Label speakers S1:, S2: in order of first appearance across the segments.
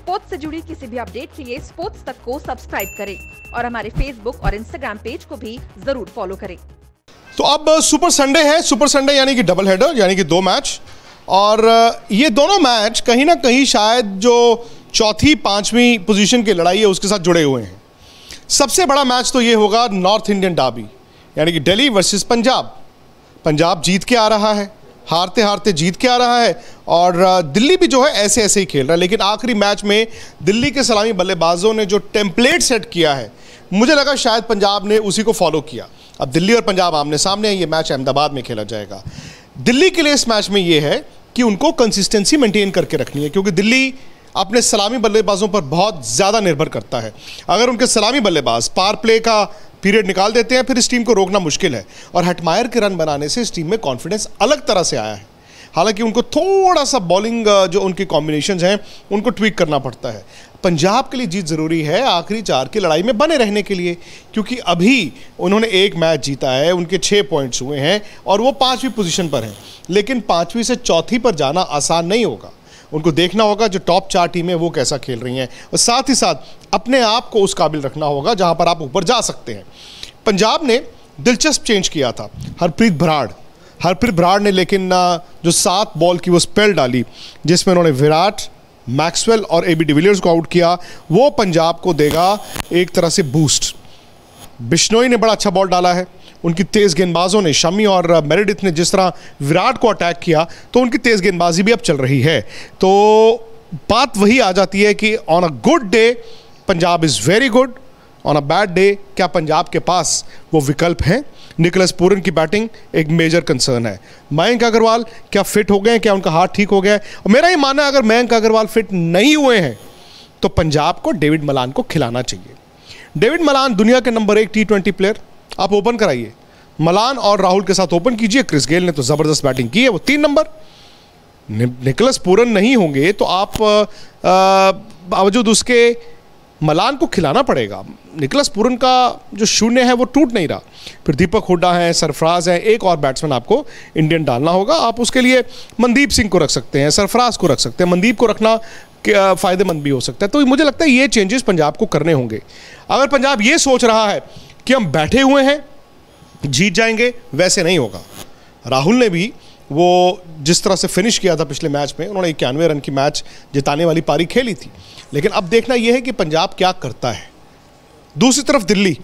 S1: sports से जुड़ी किसी भी अपडेट के लिए स्पोर्ट्स तक को सब्सक्राइब करें और हमारे फेसबुक और इंस्टाग्राम पेज को भी जरूर फॉलो करें तो अब सुपर संडे है सुपर संडे यानी कि डबल हेडर यानी कि दो मैच और ये दोनों मैच कहीं ना कहीं शायद जो चौथी पांचवी पोजीशन की लड़ाई है उसके साथ जुड़े हुए हैं सबसे बड़ा मैच तो ये होगा नॉर्थ इंडियन डाबी यानी कि दिल्ली वर्सेस पंजाब पंजाब जीत के आ रहा है हारते हारते जीत के आ रहा है और दिल्ली भी जो है ऐसे ऐसे ही खेल रहा है लेकिन आखिरी मैच में दिल्ली के सलामी बल्लेबाजों ने जो टेम्पलेट सेट किया है मुझे लगा शायद पंजाब ने उसी को फॉलो किया अब दिल्ली और पंजाब आमने सामने है ये मैच अहमदाबाद में खेला जाएगा दिल्ली के लिए इस मैच में ये है कि उनको कंसिस्टेंसी मेंटेन करके रखनी है क्योंकि दिल्ली अपने सलामी बल्लेबाजों पर बहुत ज़्यादा निर्भर करता है अगर उनके सलामी बल्लेबाज पार प्ले का पीरियड निकाल देते हैं फिर इस टीम को रोकना मुश्किल है और हटमायर के रन बनाने से इस टीम में कॉन्फिडेंस अलग तरह से आया है हालांकि उनको थोड़ा सा बॉलिंग जो उनकी कॉम्बिनेशन हैं उनको ट्विक करना पड़ता है पंजाब के लिए जीत ज़रूरी है आखिरी चार की लड़ाई में बने रहने के लिए क्योंकि अभी उन्होंने एक मैच जीता है उनके छः पॉइंट्स हुए हैं और वो पाँचवीं पोजीशन पर हैं लेकिन पाँचवीं से चौथी पर जाना आसान नहीं होगा उनको देखना होगा जो टॉप चार टीमें वो कैसा खेल रही हैं और साथ ही साथ अपने आप को उस काबिल रखना होगा जहाँ पर आप ऊपर जा सकते हैं पंजाब ने दिलचस्प चेंज किया था हरप्रीत भराड़ हरप्रीत भराड़ ने लेकिन जो सात बॉल की वो स्पेल डाली जिसमें उन्होंने विराट मैक्सवेल और ए बी डिविलियर्स को आउट किया वो पंजाब को देगा एक तरह से बूस्ट बिश्नोई ने बड़ा अच्छा बॉल डाला है उनकी तेज़ गेंदबाजों ने शमी और मेरिडिथ ने जिस तरह विराट को अटैक किया तो उनकी तेज़ गेंदबाजी भी अब चल रही है तो बात वही आ जाती है कि on a good day Punjab is very good on a bad day क्या पंजाब के पास वो विकल्प हैं निकलस पूरन की बैटिंग एक मेजर कंसर्न है मयंक अग्रवाल क्या फिट हो गए हैं क्या उनका हाथ ठीक हो गया है और मेरा ये मानना है अगर मयंक अग्रवाल फिट नहीं हुए हैं तो पंजाब को डेविड मलान को खिलाना चाहिए डेविड मलान दुनिया के नंबर एक टी ट्वेंटी प्लेयर आप ओपन कराइए मलान और राहुल के साथ ओपन कीजिए क्रिस गेल ने तो ज़बरदस्त बैटिंग की है वो तीन नंबर निकलस पूरन नहीं होंगे तो आप बावजूद उसके मलान को खिलाना पड़ेगा निकलस पूरन का जो शून्य है वो टूट नहीं रहा फिर दीपक हुड्डा है सरफराज हैं एक और बैट्समैन आपको इंडियन डालना होगा आप उसके लिए मनदीप सिंह को रख सकते हैं सरफराज को रख सकते हैं मनदीप को रखना फ़ायदेमंद भी हो सकता है तो मुझे लगता है ये चेंजेस पंजाब को करने होंगे अगर पंजाब ये सोच रहा है कि हम बैठे हुए हैं जीत जाएंगे वैसे नहीं होगा राहुल ने भी वो जिस तरह से फिनिश किया था पिछले मैच में उन्होंने इक्यानवे रन की मैच जिताने वाली पारी खेली थी लेकिन अब देखना यह है कि पंजाब क्या करता है दूसरी तरफ दिल्ली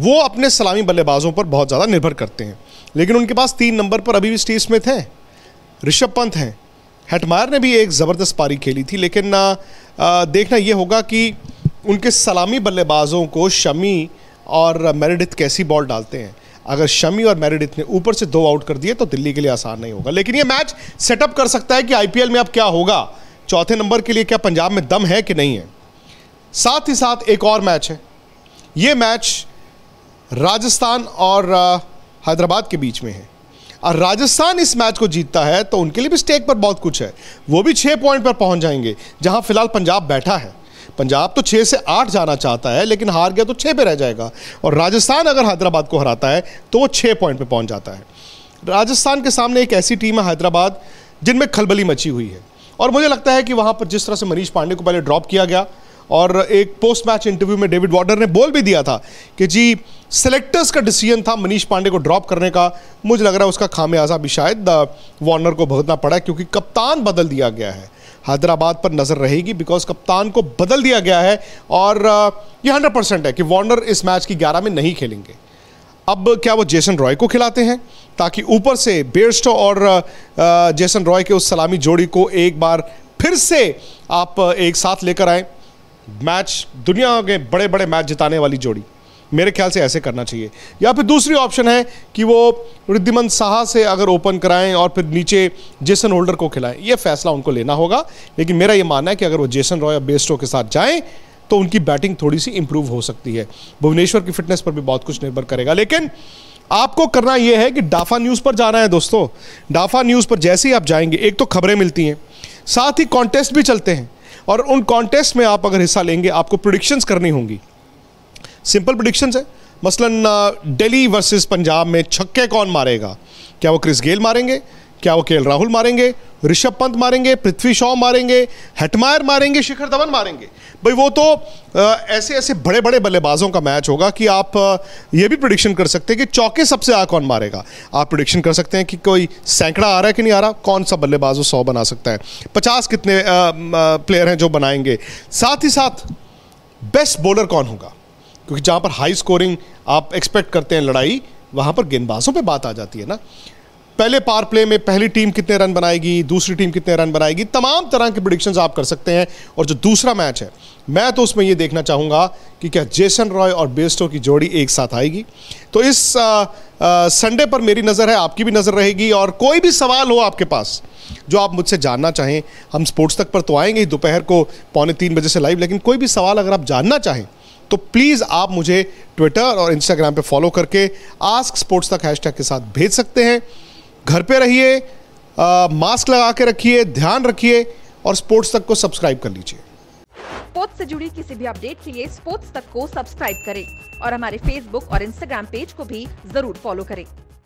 S1: वो अपने सलामी बल्लेबाजों पर बहुत ज़्यादा निर्भर करते हैं लेकिन उनके पास तीन नंबर पर अभी भी स्टीव स्मिथ हैं ऋषभ पंत हैं हेटमायर ने भी एक ज़बरदस्त पारी खेली थी लेकिन आ, देखना ये होगा कि उनके सलामी बल्लेबाजों को शमी और मेरिडिथ कैसी बॉल डालते हैं अगर शमी और मेरिडिथ ने ऊपर से दो आउट कर दिए तो दिल्ली के लिए आसान नहीं होगा लेकिन ये मैच सेटअप कर सकता है कि आईपीएल में अब क्या होगा चौथे नंबर के लिए क्या पंजाब में दम है कि नहीं है साथ ही साथ एक और मैच है ये मैच राजस्थान और हैदराबाद के बीच में है और राजस्थान इस मैच को जीतता है तो उनके लिए भी स्टेक पर बहुत कुछ है वो भी छः पॉइंट पर पहुंच जाएंगे जहां फिलहाल पंजाब बैठा है पंजाब तो छः से आठ जाना चाहता है लेकिन हार गया तो छः पे रह जाएगा और राजस्थान अगर हैदराबाद को हराता है तो वो छः पॉइंट पे पहुंच जाता है राजस्थान के सामने एक ऐसी टीम है हैदराबाद जिनमें खलबली मची हुई है और मुझे लगता है कि वहाँ पर जिस तरह से मनीष पांडे को पहले ड्रॉप किया गया और एक पोस्ट मैच इंटरव्यू में डेविड वार्डर ने बोल भी दिया था कि जी सेलेक्टर्स का डिसीजन था मनीष पांडे को ड्रॉप करने का मुझे लग रहा है उसका खामियाजा भी शायद वार्नर को भुगतना पड़ा क्योंकि कप्तान बदल दिया गया है हैदराबाद पर नज़र रहेगी बिकॉज कप्तान को बदल दिया गया है और ये हंड्रेड परसेंट है कि वार्नर इस मैच की ग्यारह में नहीं खेलेंगे अब क्या वो जेसन रॉय को खिलाते हैं ताकि ऊपर से बेस्ट और जेसन रॉय के उस सलामी जोड़ी को एक बार फिर से आप एक साथ लेकर आए मैच दुनिया के बड़े बड़े मैच जिताने वाली जोड़ी मेरे ख्याल से ऐसे करना चाहिए या फिर दूसरी ऑप्शन है कि वो रिद्धिमन साहा से अगर ओपन कराएं और फिर नीचे जेसन होल्डर को खिलाएं ये फैसला उनको लेना होगा लेकिन मेरा ये मानना है कि अगर वो जेसन रॉय या बेस्टो के साथ जाएं तो उनकी बैटिंग थोड़ी सी इंप्रूव हो सकती है भुवनेश्वर की फिटनेस पर भी बहुत कुछ निर्भर करेगा लेकिन आपको करना यह है कि डाफा न्यूज़ पर जाना है दोस्तों डाफा न्यूज़ पर जैसे ही आप जाएंगे एक तो खबरें मिलती हैं साथ ही कॉन्टेस्ट भी चलते हैं और उन कॉन्टेस्ट में आप अगर हिस्सा लेंगे आपको प्रोडिक्शंस करनी होंगी सिंपल प्रोडिक्शन है मसलन दिल्ली वर्सेस पंजाब में छक्के कौन मारेगा क्या वो क्रिस गेल मारेंगे क्या वो के राहुल मारेंगे ऋषभ पंत मारेंगे पृथ्वी शॉ मारेंगे हटमायर मारेंगे शिखर धवन मारेंगे भाई वो तो आ, uh, ऐसे ऐसे बड़े बड़े बल्लेबाजों का मैच होगा कि आप आ, uh, ये भी प्रोडिक्शन कर सकते हैं कि चौके सबसे आ कौन मारेगा आप प्रोडिक्शन कर सकते हैं कि कोई सैकड़ा आ रहा है कि नहीं आ रहा कौन सा बल्लेबाज वो सौ बना सकता है पचास कितने आ, uh, प्लेयर हैं जो बनाएंगे साथ ही साथ बेस्ट बॉलर कौन होगा क्योंकि जहाँ पर हाई स्कोरिंग आप एक्सपेक्ट करते हैं लड़ाई वहाँ पर गेंदबाजों पर बात आ जाती है ना पहले पार प्ले में पहली टीम कितने रन बनाएगी दूसरी टीम कितने रन बनाएगी तमाम तरह के प्रिडिक्शंस आप कर सकते हैं और जो दूसरा मैच है मैं तो उसमें ये देखना चाहूँगा कि क्या जेसन रॉय और बेस्टो की जोड़ी एक साथ आएगी तो इस संडे पर मेरी नज़र है आपकी भी नज़र रहेगी और कोई भी सवाल हो आपके पास जो आप मुझसे जानना चाहें हम स्पोर्ट्स तक पर तो आएंगे ही दोपहर को पौने तीन बजे से लाइव लेकिन कोई भी सवाल अगर आप जानना चाहें तो प्लीज़ आप मुझे ट्विटर और इंस्टाग्राम पे फॉलो करके आस्क स्पोर्ट्स तक हैशटैग के साथ भेज सकते हैं घर पे रहिए मास्क लगा के रखिए ध्यान रखिए और स्पोर्ट्स तक को सब्सक्राइब कर लीजिए स्पोर्ट्स से जुड़ी किसी भी अपडेट के लिए स्पोर्ट्स तक को सब्सक्राइब करें और हमारे फेसबुक और इंस्टाग्राम पेज को भी जरूर फॉलो करें